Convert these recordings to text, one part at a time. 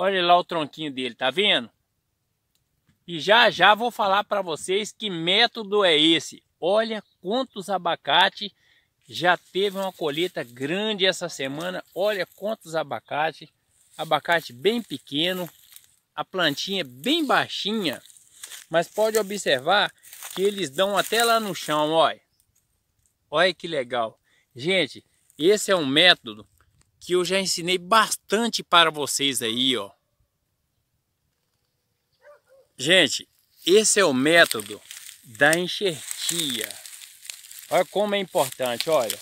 Olha lá o tronquinho dele, tá vendo? E já já vou falar para vocês que método é esse. Olha quantos abacate já teve uma colheita grande essa semana. Olha quantos abacate, abacate bem pequeno, a plantinha bem baixinha, mas pode observar que eles dão até lá no chão, olha. Olha que legal. Gente, esse é um método que eu já ensinei bastante para vocês aí, ó. Gente, esse é o método da enxertia. Olha como é importante, olha.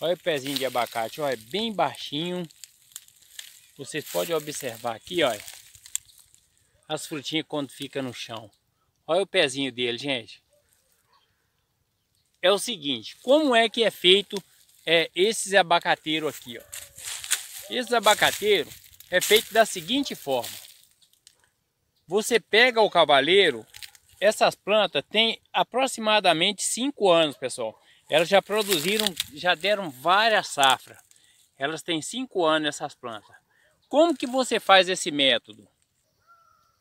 Olha o pezinho de abacate, olha, é bem baixinho. Vocês podem observar aqui, olha. As frutinhas quando fica no chão. Olha o pezinho dele, gente. É o seguinte, como é que é feito é esses abacateiro aqui, ó. Esse abacateiro é feito da seguinte forma. Você pega o cavaleiro, essas plantas têm aproximadamente 5 anos, pessoal. Elas já produziram, já deram várias safras. Elas têm 5 anos essas plantas. Como que você faz esse método?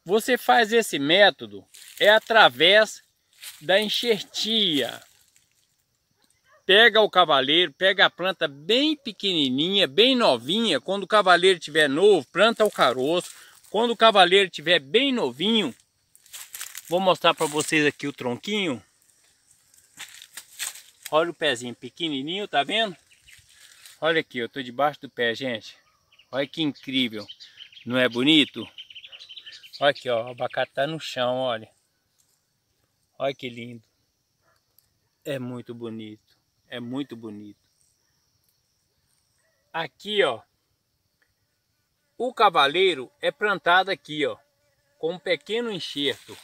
Você faz esse método é através da enxertia pega o cavaleiro, pega a planta bem pequenininha, bem novinha. Quando o cavaleiro tiver novo, planta o caroço. Quando o cavaleiro tiver bem novinho, vou mostrar para vocês aqui o tronquinho. Olha o pezinho pequenininho, tá vendo? Olha aqui, eu tô debaixo do pé, gente. Olha que incrível. Não é bonito? Olha aqui, ó, o abacate tá no chão, olha. Olha que lindo. É muito bonito. É muito bonito. Aqui, ó. O cavaleiro é plantado aqui, ó. Com um pequeno enxerto.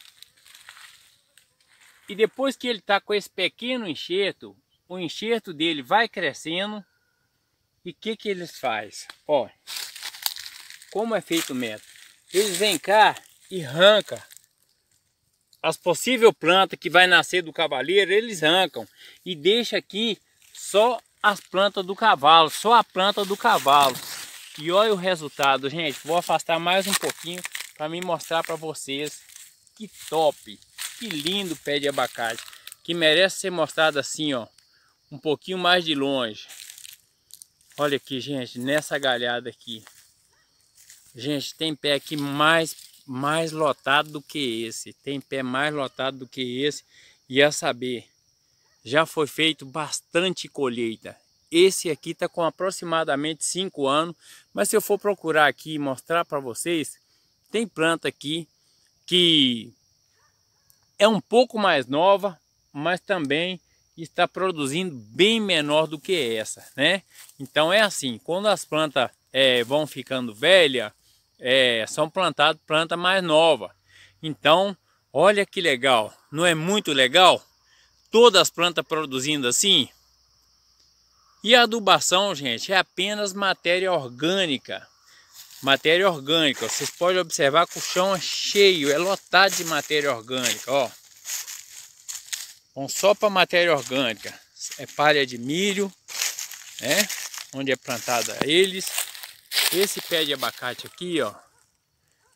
E depois que ele está com esse pequeno enxerto, o enxerto dele vai crescendo. E o que que eles faz? Ó, como é feito o método? Eles vêm cá e arranca as possíveis plantas que vai nascer do cavaleiro, eles arrancam e deixa aqui só as plantas do cavalo, só a planta do cavalo. E olha o resultado, gente. Vou afastar mais um pouquinho para me mostrar para vocês que top, que lindo pé de abacate, que merece ser mostrado assim, ó, um pouquinho mais de longe. Olha aqui, gente, nessa galhada aqui. Gente, tem pé aqui mais mais lotado do que esse, tem pé mais lotado do que esse, e a saber, já foi feito bastante colheita. Esse aqui está com aproximadamente 5 anos, mas se eu for procurar aqui e mostrar para vocês, tem planta aqui que é um pouco mais nova, mas também está produzindo bem menor do que essa, né? Então é assim, quando as plantas é, vão ficando velhas, é, são plantadas plantas mais novas. Então, olha que legal, não é muito legal? Todas as plantas produzindo assim. E a adubação, gente, é apenas matéria orgânica. Matéria orgânica, vocês podem observar que o chão é cheio, é lotado de matéria orgânica, ó. Bom, então, só para matéria orgânica, é palha de milho, né? Onde é plantada eles, esse pé de abacate aqui, ó.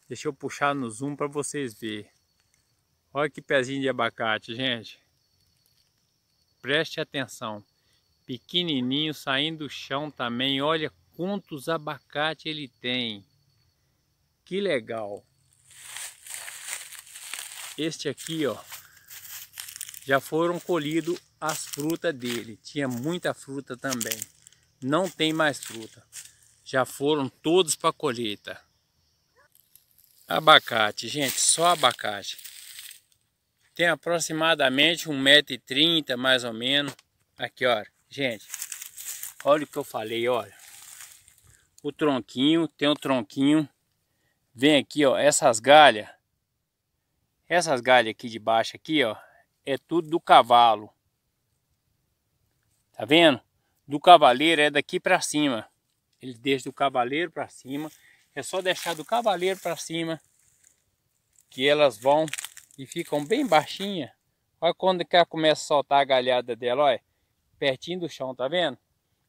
Deixa eu puxar no zoom para vocês verem. Olha que pezinho de abacate, gente. Preste atenção. Pequenininho, saindo do chão também. Olha quantos abacate ele tem. Que legal. Este aqui, ó. Já foram colhidos as frutas dele. Tinha muita fruta também. Não tem mais fruta já foram todos para colheita. Abacate, gente, só abacate. Tem aproximadamente 1,30m mais ou menos. Aqui, olha, gente, olha o que eu falei, olha. O tronquinho, tem o tronquinho. Vem aqui, ó, essas galhas. Essas galhas aqui de baixo aqui, ó, é tudo do cavalo. Tá vendo? Do cavaleiro é daqui para cima. Ele desde o cavaleiro para cima. É só deixar do cavaleiro para cima que elas vão e ficam bem baixinha. Olha quando que ela começa a soltar a galhada dela, olha, pertinho do chão, tá vendo?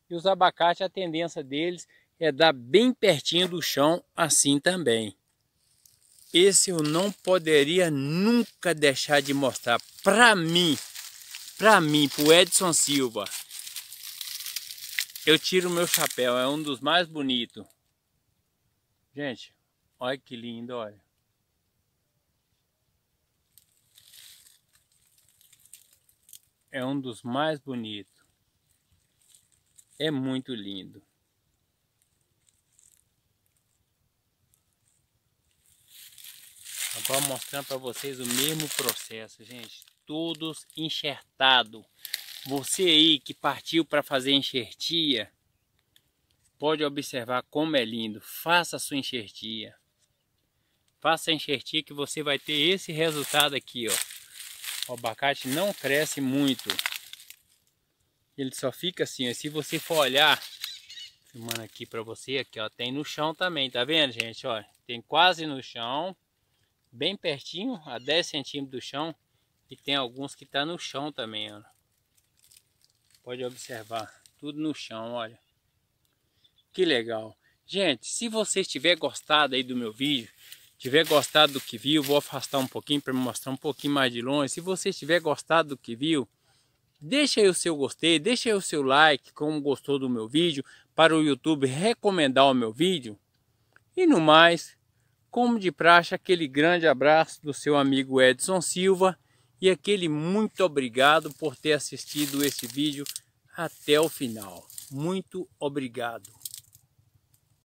E os abacates, a tendência deles é dar bem pertinho do chão assim também. Esse eu não poderia nunca deixar de mostrar para mim, para mim, pro Edson Silva. Eu tiro o meu chapéu, é um dos mais bonitos. Gente, olha que lindo, olha. É um dos mais bonitos. É muito lindo. Agora mostrando para vocês o mesmo processo, gente. Todos enxertados. Você aí que partiu para fazer enxertia, pode observar como é lindo. Faça a sua enxertia. Faça a enxertia que você vai ter esse resultado aqui, ó. O abacate não cresce muito. Ele só fica assim, ó. Se você for olhar, filmando aqui para você, aqui, ó, tem no chão também, tá vendo, gente? Ó, tem quase no chão, bem pertinho, a 10 centímetros do chão. E tem alguns que tá no chão também, ó. Pode observar, tudo no chão, olha. Que legal. Gente, se você tiver gostado aí do meu vídeo, tiver gostado do que viu, vou afastar um pouquinho para mostrar um pouquinho mais de longe. Se você tiver gostado do que viu, deixa aí o seu gostei, deixa aí o seu like, como gostou do meu vídeo, para o YouTube recomendar o meu vídeo. E no mais, como de praxe, aquele grande abraço do seu amigo Edson Silva e aquele muito obrigado por ter assistido esse vídeo até o final. Muito obrigado.